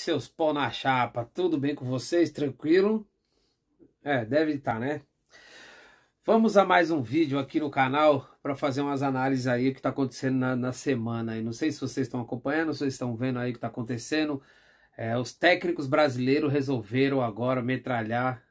seus pó na chapa, tudo bem com vocês? Tranquilo? É, deve estar, tá, né? Vamos a mais um vídeo aqui no canal para fazer umas análises aí que está acontecendo na, na semana. E não sei se vocês estão acompanhando, se vocês estão vendo aí o que está acontecendo. É, os técnicos brasileiros resolveram agora metralhar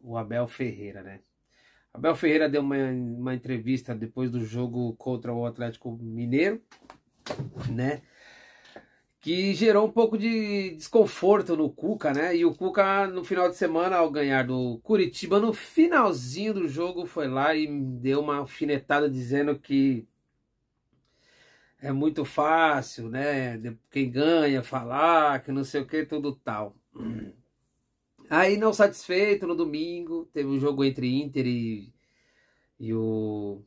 o Abel Ferreira, né? Abel Ferreira deu uma, uma entrevista depois do jogo contra o Atlético Mineiro, né? que gerou um pouco de desconforto no Cuca, né? E o Cuca, no final de semana, ao ganhar do Curitiba, no finalzinho do jogo, foi lá e deu uma alfinetada dizendo que é muito fácil, né? Quem ganha falar, que não sei o que, tudo tal. Aí, não satisfeito, no domingo, teve um jogo entre Inter e, e o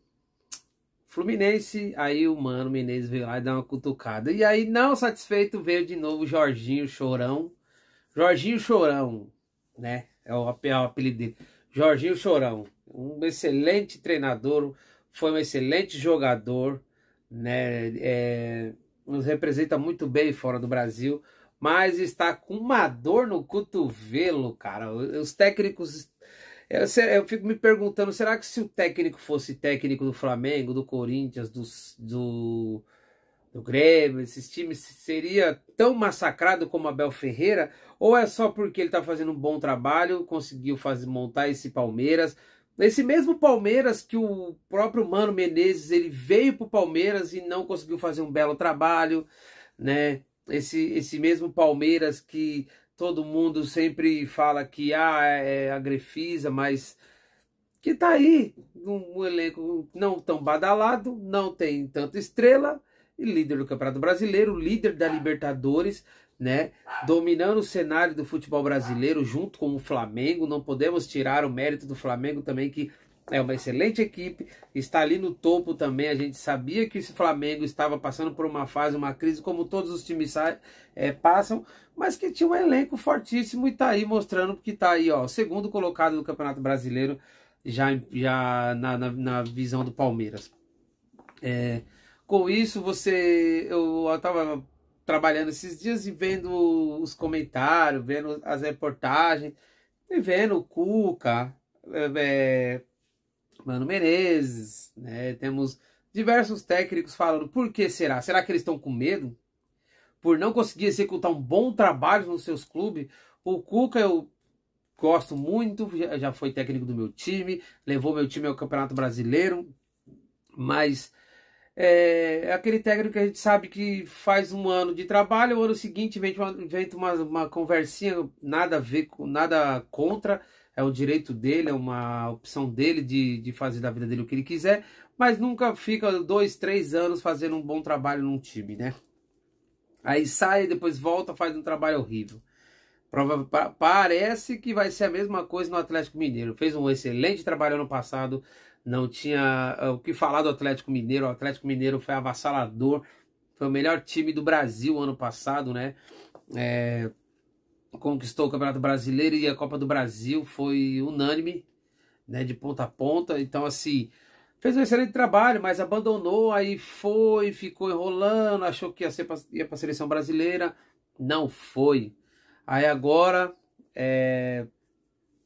Fluminense, aí o Mano Menezes veio lá e deu uma cutucada. E aí, não satisfeito, veio de novo o Jorginho Chorão. Jorginho Chorão, né? É o, é o apelido dele. Jorginho Chorão, um excelente treinador, foi um excelente jogador, né? É, nos representa muito bem fora do Brasil, mas está com uma dor no cotovelo, cara. Os técnicos eu, eu, fico me perguntando, será que se o técnico fosse técnico do Flamengo, do Corinthians, do, do, do Grêmio, esses times, seria tão massacrado como Abel Ferreira? Ou é só porque ele está fazendo um bom trabalho, conseguiu fazer, montar esse Palmeiras? Esse mesmo Palmeiras que o próprio Mano Menezes, ele veio para o Palmeiras e não conseguiu fazer um belo trabalho, né? Esse, esse mesmo Palmeiras que todo mundo sempre fala que ah, é, é a Grefisa, mas que tá aí, um, um elenco não tão badalado, não tem tanta estrela, e líder do Campeonato Brasileiro, líder da Libertadores, né? Dominando o cenário do futebol brasileiro junto com o Flamengo, não podemos tirar o mérito do Flamengo também que é uma excelente equipe, está ali no topo também. A gente sabia que esse Flamengo estava passando por uma fase, uma crise, como todos os times é, passam, mas que tinha um elenco fortíssimo e tá aí mostrando que tá aí, ó, segundo colocado do Campeonato Brasileiro, já, já na, na, na visão do Palmeiras. É, com isso, você. Eu, eu tava trabalhando esses dias e vendo os comentários, vendo as reportagens, e vendo o Cuca, é, é Mano Menezes, né? Temos diversos técnicos falando por que será? Será que eles estão com medo? por não conseguir executar um bom trabalho nos seus clubes. O Cuca eu gosto muito, já foi técnico do meu time, levou meu time ao Campeonato Brasileiro, mas é, é, aquele técnico que a gente sabe que faz um ano de trabalho, o ano seguinte inventa uma, uma, uma conversinha, nada a ver com nada contra, é o direito dele, é uma opção dele de, de fazer da vida dele o que ele quiser, mas nunca fica dois, três anos fazendo um bom trabalho num time, né? Aí sai, depois volta, faz um trabalho horrível. Prova, pa, parece que vai ser a mesma coisa no Atlético Mineiro. Fez um excelente trabalho ano passado, não tinha uh, o que falar do Atlético Mineiro. O Atlético Mineiro foi avassalador, foi o melhor time do Brasil ano passado, né? É, conquistou o Campeonato Brasileiro e a Copa do Brasil foi unânime, né? De ponta a ponta. Então, assim fez um excelente trabalho, mas abandonou, aí foi, ficou enrolando, achou que ia, ser para a seleção brasileira, não foi. Aí agora é,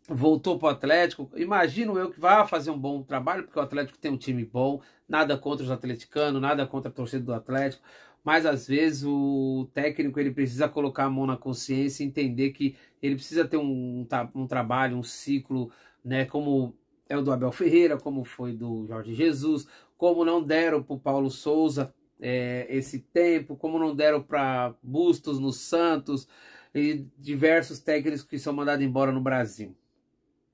voltou para o Atlético. Imagino eu que vá fazer um bom trabalho, porque o Atlético tem um time bom, nada contra os atleticanos, nada contra a torcida do Atlético. Mas às vezes o técnico ele precisa colocar a mão na consciência e entender que ele precisa ter um, um trabalho, um ciclo, né? Como é o do Abel Ferreira, como foi do Jorge Jesus, como não deram para o Paulo Souza é, esse tempo, como não deram para Bustos no Santos e diversos técnicos que são mandados embora no Brasil.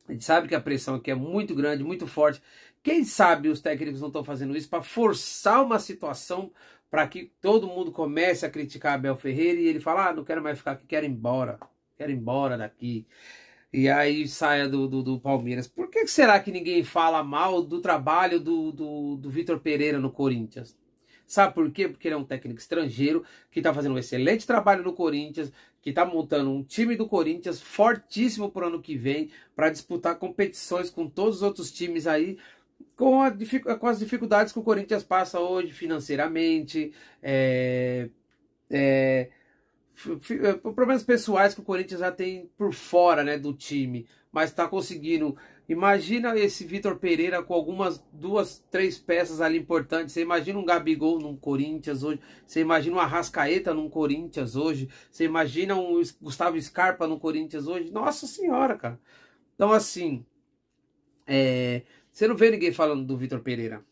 A gente sabe que a pressão aqui é muito grande, muito forte. Quem sabe os técnicos não estão fazendo isso para forçar uma situação para que todo mundo comece a criticar Abel Ferreira e ele fala: ah, não quero mais ficar aqui, quero ir embora, quero ir embora daqui e aí saia do, do, do, Palmeiras. Por que será que ninguém fala mal do trabalho do, do, do Vitor Pereira no Corinthians? Sabe por quê? Porque ele é um técnico estrangeiro que está fazendo um excelente trabalho no Corinthians, que está montando um time do Corinthians fortíssimo para o ano que vem, para disputar competições com todos os outros times aí, com, a, com, as dificuldades que o Corinthians passa hoje financeiramente, é, é, é, problemas pessoais que o Corinthians já tem por fora né, do time, mas está conseguindo. Imagina esse Vitor Pereira com algumas duas, três peças ali importantes. Você imagina um Gabigol no Corinthians hoje. Você imagina um Arrascaeta no Corinthians hoje. Você imagina um Gustavo Scarpa no Corinthians hoje. Nossa senhora, cara. Então, assim, é... você não vê ninguém falando do Vitor Pereira.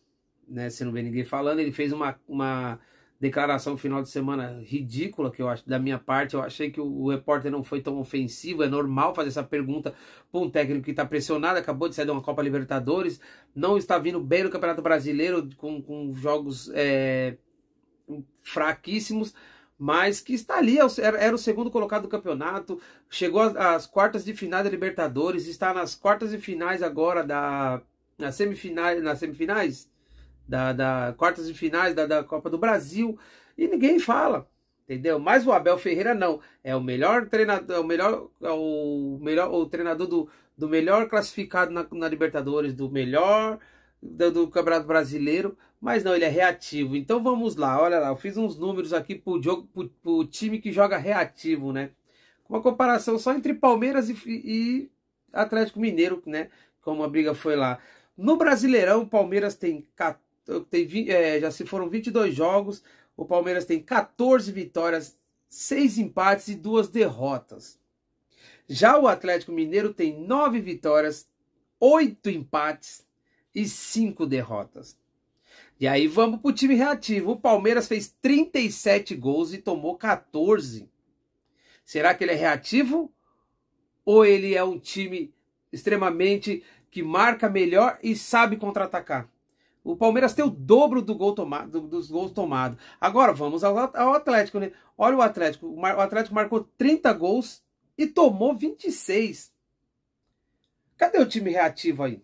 Né? Você não vê ninguém falando. Ele fez uma, uma declaração final de semana ridícula que eu acho da minha parte. Eu achei que o repórter não foi tão ofensivo. É normal fazer essa pergunta para um técnico que está pressionado, acabou de sair de uma Copa Libertadores, não está vindo bem no Campeonato Brasileiro com, com jogos é, fraquíssimos. Mas que está ali, é era, era o segundo colocado do campeonato, chegou às quartas de final da Libertadores, está nas quartas de finais agora da. Nas semifinais, nas semifinais da, da quartas de finais da, da Copa do Brasil e ninguém fala entendeu? Mas o Abel Ferreira não, é o melhor treinador, é o melhor, é o melhor, o treinador do, do melhor classificado na, na Libertadores, do melhor do, do, Campeonato Brasileiro, mas não, ele é reativo. Então vamos lá, olha lá, eu fiz uns números aqui pro jogo, pro, pro time que joga reativo, né? Uma comparação só entre Palmeiras e, e Atlético Mineiro, né? Como a briga foi lá. No Brasileirão, o Palmeiras tem 14 tem, é, já se foram 22 jogos, o Palmeiras tem 14 vitórias, 6 empates e 2 derrotas. Já o Atlético Mineiro tem 9 vitórias, 8 empates e 5 derrotas. E aí vamos para o time reativo. O Palmeiras fez 37 gols e tomou 14. Será que ele é reativo? Ou ele é um time extremamente que marca melhor e sabe contra-atacar? O Palmeiras tem o dobro do gol tomado, dos gols tomados. Agora vamos ao, Atlético, né? Olha o Atlético. O, o Atlético marcou 30 gols e tomou 26. Cadê o time reativo aí?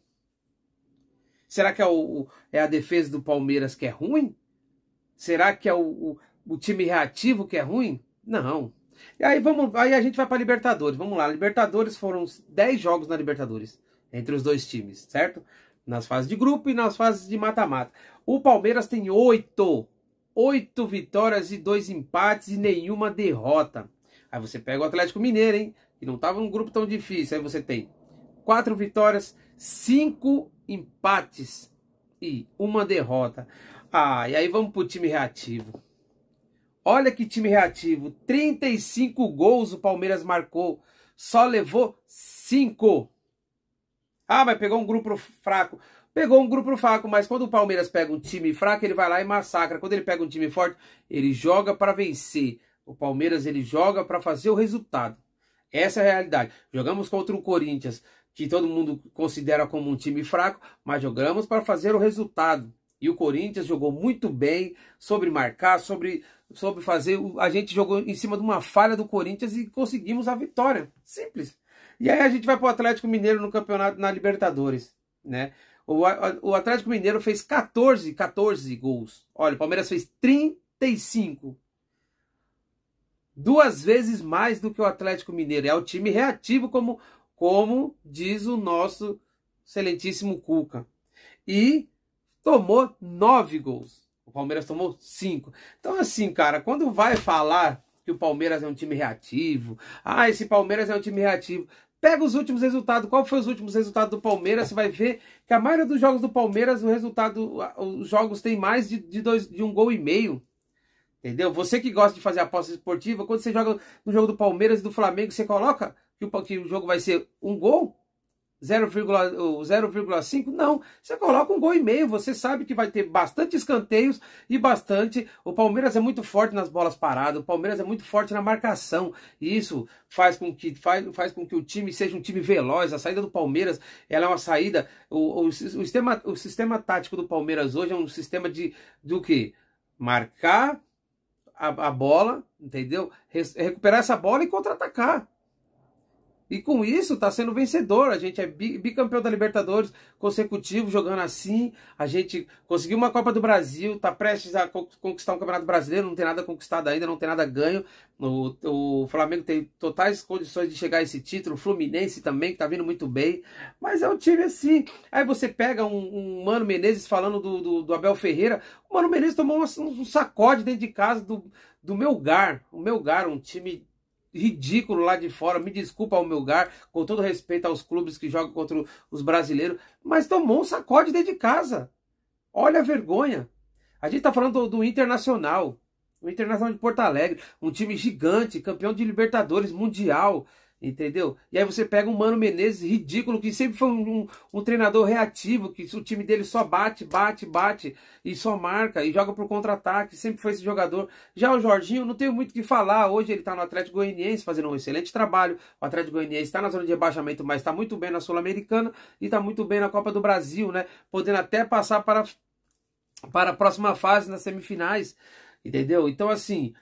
Será que é, o, é a defesa do Palmeiras que é ruim? Será que é o, o, o time reativo que é ruim? Não. E aí, vamos, aí a gente vai para Libertadores. Vamos lá. Libertadores foram 10 jogos na Libertadores entre os dois times, certo? nas fases de grupo e nas fases de mata-mata. O Palmeiras tem oito, oito vitórias e dois empates e nenhuma derrota. Aí você pega o Atlético Mineiro, hein? Que não estava num grupo tão difícil. Aí você tem quatro vitórias, cinco empates e uma derrota. Ah, e aí vamos pro time reativo. Olha que time reativo. 35 gols o Palmeiras marcou. Só levou 5. Ah, mas pegou um grupo fraco. Pegou um grupo fraco, mas quando o Palmeiras pega um time fraco, ele vai lá e massacra. Quando ele pega um time forte, ele joga para vencer. O Palmeiras ele joga para fazer o resultado. Essa é a realidade. Jogamos contra o Corinthians, que todo mundo considera como um time fraco, mas jogamos para fazer o resultado. E o Corinthians jogou muito bem sobre marcar, sobre, sobre fazer. A gente jogou em cima de uma falha do Corinthians e conseguimos a vitória. Simples. E aí a gente vai para o Atlético Mineiro no campeonato na Libertadores, né? O, o Atlético Mineiro fez 14, 14 gols. Olha, o Palmeiras fez 35. Duas vezes mais do que o Atlético Mineiro. É o time reativo, como, como diz o nosso excelentíssimo Cuca. E tomou nove gols. O Palmeiras tomou cinco. Então, assim, cara, quando vai falar que o Palmeiras é um time reativo, ah, esse Palmeiras é um time reativo, Pega os últimos resultados. Qual foi os últimos resultados do Palmeiras? Você vai ver que a maioria dos jogos do Palmeiras, o resultado, os jogos tem mais de, de, dois, de um gol e meio. Entendeu? Você que gosta de fazer aposta esportiva, quando você joga no jogo do Palmeiras e do Flamengo, você coloca que o, que o jogo vai ser um gol, 0,5, não. Você coloca um gol e meio, você sabe que vai ter bastante escanteios e bastante. O Palmeiras é muito forte nas bolas paradas, o Palmeiras é muito forte na marcação. E isso faz com que, faz, faz com que o time seja um time veloz. A saída do Palmeiras ela é uma saída. O, o, o sistema, o sistema tático do Palmeiras hoje é um sistema de do que? Marcar a, a bola, entendeu? Re, recuperar essa bola e contra-atacar. E com isso está sendo vencedor. A gente é bicampeão da Libertadores consecutivo jogando assim. A gente conseguiu uma Copa do Brasil, está prestes a conquistar um Campeonato Brasileiro, não tem nada conquistado ainda, não tem nada ganho. O, o Flamengo tem totais condições de chegar a esse título. O Fluminense também, que está vindo muito bem. Mas é um time assim. Aí você pega um, um Mano Menezes falando do, do, do, Abel Ferreira. O Mano Menezes tomou um, um sacode dentro de casa do, do gar O meu gar um time ridículo lá de fora. Me desculpa ao meu lugar, com todo respeito aos clubes que jogam contra os brasileiros, mas tomou um sacode dentro de casa. Olha a vergonha. A gente está falando do, do, Internacional. O Internacional de Porto Alegre, um time gigante, campeão de Libertadores Mundial, Entendeu? E aí você pega o Mano Menezes, ridículo, que sempre foi um, um, treinador reativo, que o time dele só bate, bate, bate, e só marca, e joga pro contra-ataque, sempre foi esse jogador. Já o Jorginho, não tenho muito o que falar, hoje ele tá no Atlético Goianiense, fazendo um excelente trabalho, o Atlético Goianiense tá na zona de rebaixamento, mas tá muito bem na Sul-Americana, e tá muito bem na Copa do Brasil, né? Podendo até passar para, para a próxima fase, nas semifinais, entendeu? Então, assim,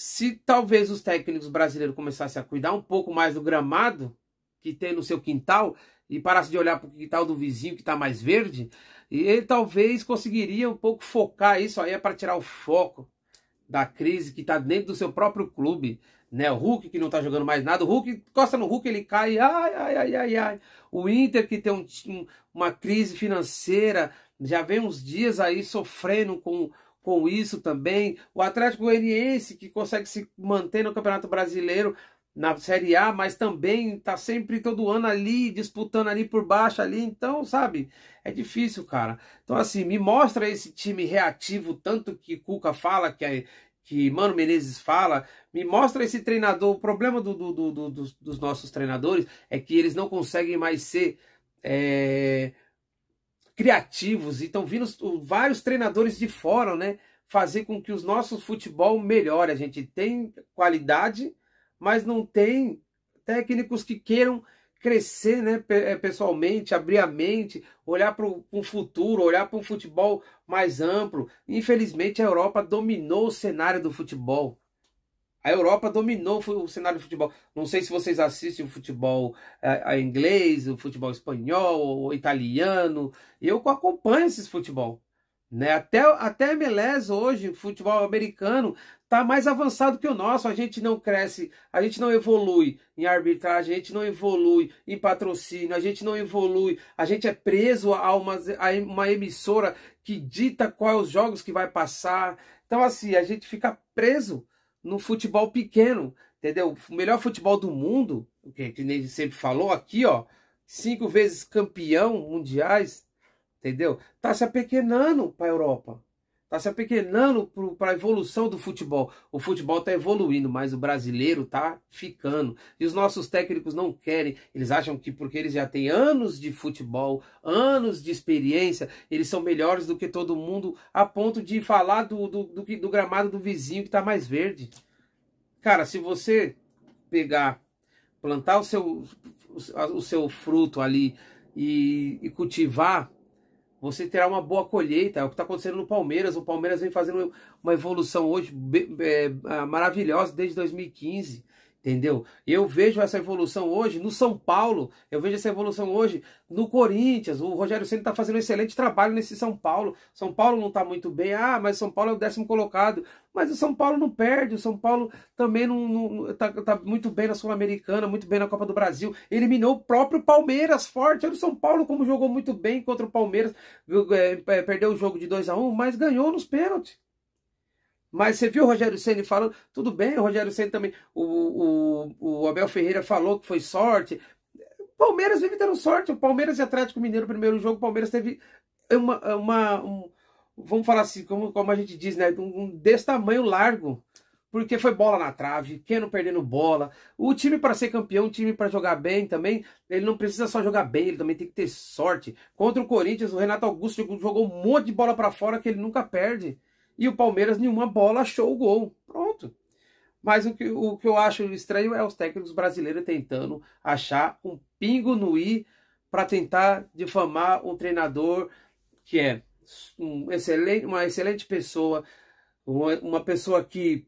se talvez os técnicos brasileiros começassem a cuidar um pouco mais do gramado que tem no seu quintal e parasse de olhar para o quintal do vizinho que está mais verde, e ele talvez conseguiria um pouco focar isso aí é para tirar o foco da crise que está dentro do seu próprio clube. Né? O Hulk que não está jogando mais nada, o Hulk costa no Hulk, ele cai, ai, ai, ai, ai, ai. O Inter que tem um, uma crise financeira, já vem uns dias aí sofrendo com com isso também. O Atlético Goianiense, que consegue se manter no Campeonato Brasileiro, na Série A, mas também está sempre todo ano ali, disputando ali por baixo ali. Então, sabe, é difícil, cara. Então, assim, me mostra esse time reativo, tanto que Cuca fala, que é, que Mano Menezes fala, me mostra esse treinador. O problema do, do, do, dos, dos, nossos treinadores é que eles não conseguem mais ser. É criativos e estão vindo vários treinadores de fora, né? Fazer com que os nossos futebol melhore. A gente tem qualidade, mas não tem técnicos que queiram crescer né, eh, pessoalmente, abrir a mente, olhar para um futuro, olhar para um futebol mais amplo. Infelizmente, a Europa dominou o cenário do futebol. A Europa dominou o cenário do futebol. Não sei se vocês assistem o futebol é, a inglês, o futebol espanhol, o italiano. Eu acompanho esses futebol. Né? Até, até MLS hoje, futebol americano, está mais avançado que o nosso. A gente não cresce, a gente não evolui em arbitragem, a gente não evolui em patrocínio, a gente não evolui. A gente é preso a uma, a uma emissora que dita quais os jogos que vai passar. Então, assim, a gente fica preso no futebol pequeno, entendeu? O melhor futebol do mundo, o que a sempre falou aqui, ó, cinco vezes campeão mundiais, entendeu? Tá se apequenando para a Europa. Está se apequenando para a evolução do futebol. O futebol está evoluindo, mas o brasileiro está ficando. E os nossos técnicos não querem. Eles acham que porque eles já têm anos de futebol, anos de experiência, eles são melhores do que todo mundo, a ponto de falar do, do, do, do gramado do vizinho que está mais verde. Cara, se você pegar, plantar o seu, o seu fruto ali e, e cultivar você terá uma boa colheita. É o que está acontecendo no Palmeiras. O Palmeiras vem fazendo uma evolução hoje é, maravilhosa desde 2015. Entendeu? Eu vejo essa evolução hoje no São Paulo, eu vejo essa evolução hoje no Corinthians. O Rogério Senna está fazendo um excelente trabalho nesse São Paulo. São Paulo não está muito bem, ah, mas São Paulo é o décimo colocado. Mas o São Paulo não perde, o São Paulo também não está tá muito bem na Sul-Americana, muito bem na Copa do Brasil. Eliminou o próprio Palmeiras forte. Olha o São Paulo como jogou muito bem contra o Palmeiras, é, perdeu o jogo de 2 a 1 um, mas ganhou nos pênaltis. Mas você viu o Rogério Senna falando? Tudo bem, o Rogério Senna também. O, o, o Abel Ferreira falou que foi sorte. Palmeiras vive dando sorte. O Palmeiras e Atlético Mineiro, primeiro jogo, o Palmeiras teve uma. uma um, vamos falar assim, como, como a gente diz, né? Um, um desse tamanho largo. Porque foi bola na trave, Keno perdendo bola. O time para ser campeão, o time para jogar bem também, ele não precisa só jogar bem, ele também tem que ter sorte. Contra o Corinthians, o Renato Augusto jogou um monte de bola para fora que ele nunca perde. E o Palmeiras, nenhuma bola, achou o gol. Pronto. Mas o que, o que eu acho estranho é os técnicos brasileiros tentando achar um pingo no i para tentar difamar um treinador que é um excelente, uma excelente pessoa, uma, uma pessoa que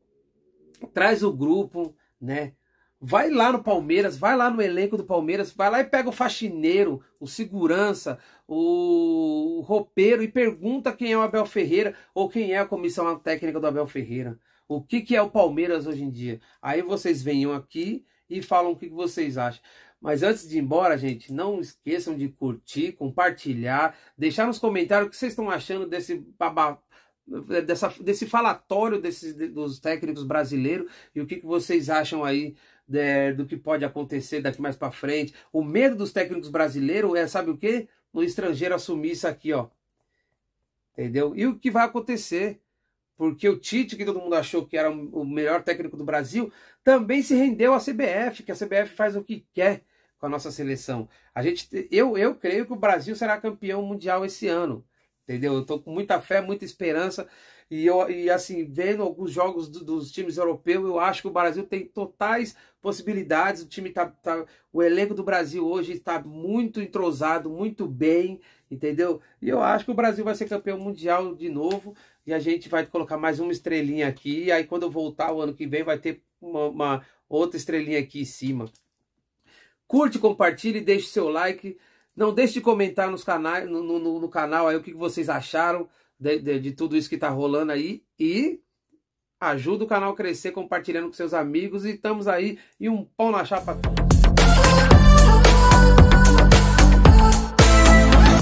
traz o grupo, né? Vai lá no Palmeiras, vai lá no elenco do Palmeiras, vai lá e pega o faxineiro, o segurança, o roupeiro e pergunta quem é o Abel Ferreira ou quem é a comissão técnica do Abel Ferreira. O que, que é o Palmeiras hoje em dia? Aí vocês venham aqui e falam o que, que vocês acham. Mas antes de ir embora, gente, não esqueçam de curtir, compartilhar, deixar nos comentários o que vocês estão achando desse babá, dessa, desse falatório desses, dos técnicos brasileiros e o que, que vocês acham aí é, do que pode acontecer daqui mais para frente. O medo dos técnicos brasileiros é, sabe o quê? O estrangeiro assumir isso aqui, ó. Entendeu? E o que vai acontecer? Porque o Tite, que todo mundo achou que era o melhor técnico do Brasil, também se rendeu à CBF, que a CBF faz o que quer com a nossa seleção. A gente, eu, eu creio que o Brasil será campeão mundial esse ano. Entendeu? Eu tô com muita fé, muita esperança. E, eu, e assim, vendo alguns jogos do, dos times europeus, eu acho que o Brasil tem totais possibilidades. O time tá, tá o elenco do Brasil hoje está muito entrosado, muito bem, entendeu? E eu acho que o Brasil vai ser campeão mundial de novo. E a gente vai colocar mais uma estrelinha aqui. E aí, quando eu voltar o ano que vem, vai ter uma, uma outra estrelinha aqui em cima. Curte, compartilhe, deixe seu like. Não deixe de comentar nos canais, no, no, no canal aí o que vocês acharam de, de, de tudo isso que está rolando aí e ajuda o canal a crescer compartilhando com seus amigos e estamos aí e um pão na chapa.